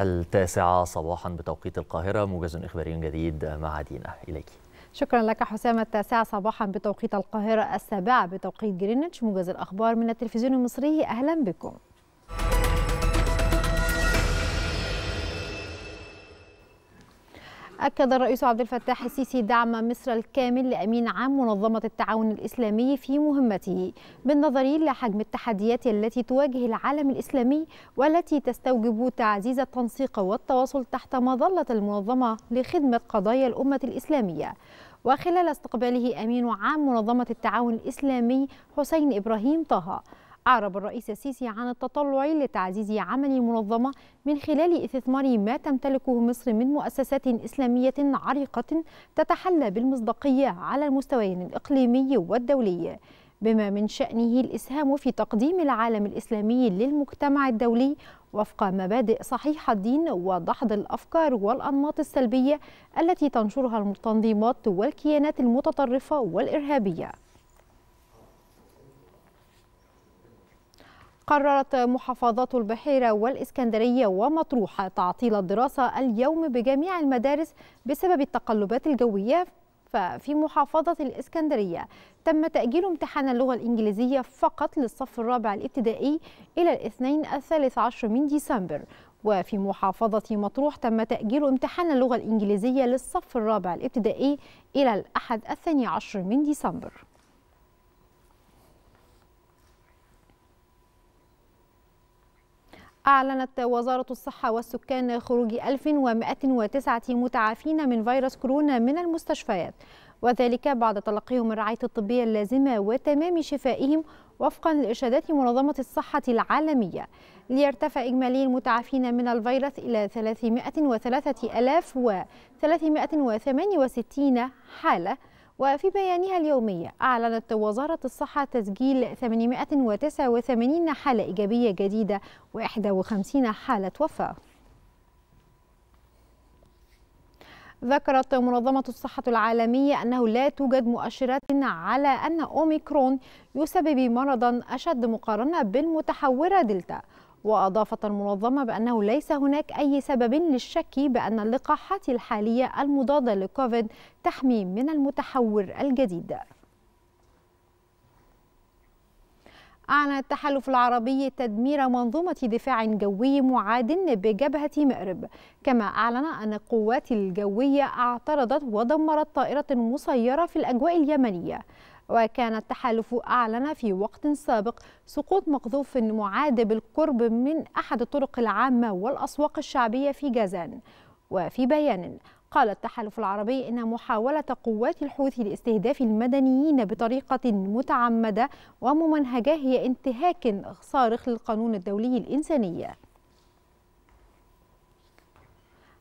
التاسعة صباحا بتوقيت القاهرة موجز إخباري جديد مع دينا إليك شكرا لك حسام التاسعة صباحا بتوقيت القاهرة السابعة بتوقيت جرينتش موجز الأخبار من التلفزيون المصري أهلا بكم أكد الرئيس عبد الفتاح السيسي دعم مصر الكامل لأمين عام منظمة التعاون الإسلامي في مهمته بالنظر لحجم التحديات التي تواجه العالم الإسلامي والتي تستوجب تعزيز التنسيق والتواصل تحت مظلة المنظمة لخدمة قضايا الأمة الإسلامية وخلال استقباله أمين عام منظمة التعاون الإسلامي حسين إبراهيم طه أعرب الرئيس السيسي عن التطلع لتعزيز عمل المنظمة من خلال استثمار ما تمتلكه مصر من مؤسسات إسلامية عريقة تتحلى بالمصداقية على المستويين الإقليمي والدولي بما من شأنه الإسهام في تقديم العالم الإسلامي للمجتمع الدولي وفق مبادئ صحيح الدين ودحض الأفكار والأنماط السلبية التي تنشرها التنظيمات والكيانات المتطرفة والإرهابية قررت محافظات البحيرة والإسكندرية ومطروح تعطيل الدراسة اليوم بجميع المدارس بسبب التقلبات الجوية ففي محافظة الإسكندرية تم تأجيل امتحان اللغة الإنجليزية فقط للصف الرابع الابتدائي إلى الاثنين الثالث عشر من ديسمبر وفي محافظة مطروح تم تأجيل امتحان اللغة الإنجليزية للصف الرابع الابتدائي إلى الأحد الثاني عشر من ديسمبر أعلنت وزارة الصحة والسكان خروج 1109 متعافين من فيروس كورونا من المستشفيات وذلك بعد تلقيهم الرعاية الطبية اللازمة وتمام شفائهم وفقا لإرشادات منظمة الصحة العالمية ليرتفع إجمالي المتعافين من الفيروس إلى 303,368 حالة وفي بيانها اليومي أعلنت وزارة الصحة تسجيل 889 حالة إيجابية جديدة و51 حالة وفاة ذكرت منظمة الصحة العالمية أنه لا توجد مؤشرات على أن أوميكرون يسبب مرضا أشد مقارنة بالمتحورة دلتا وأضافت المنظمة بأنه ليس هناك أي سبب للشك بأن اللقاحات الحالية المضادة لكوفيد تحمي من المتحور الجديد أعلن التحالف العربي تدمير منظومة دفاع جوي معاد بجبهة مأرب كما أعلن أن القوات الجوية اعترضت ودمرت طائرة مسيرة في الأجواء اليمنية وكان التحالف أعلن في وقت سابق سقوط مقذوف معاد بالقرب من أحد الطرق العامة والأسواق الشعبية في جازان وفي بيان قال التحالف العربي إن محاولة قوات الحوثي لاستهداف المدنيين بطريقة متعمدة وممنهجة هي انتهاك صارخ للقانون الدولي الإنساني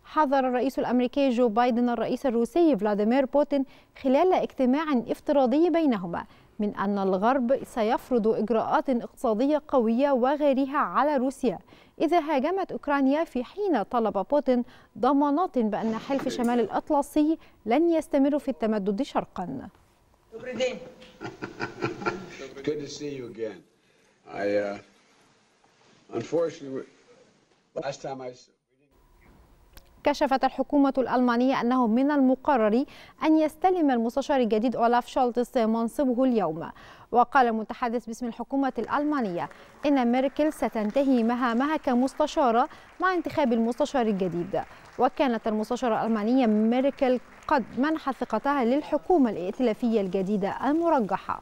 حذر الرئيس الأمريكي جو بايدن الرئيس الروسي فلاديمير بوتين خلال اجتماع افتراضي بينهما من أن الغرب سيفرض إجراءات اقتصادية قوية وغيرها على روسيا إذا هاجمت أوكرانيا في حين طلب بوتين ضمانات بأن حلف شمال الأطلسي لن يستمر في التمدد شرقا uh, last time I... كشفت الحكومة الألمانية أنه من المقرر أن يستلم المستشار الجديد أولاف شولتس منصبه اليوم وقال المتحدث باسم الحكومة الألمانية إن ميركل ستنتهي مهامها كمستشارة مع انتخاب المستشار الجديد وكانت المستشارة الألمانية ميركل قد منحت ثقتها للحكومة الائتلافية الجديدة المرجحة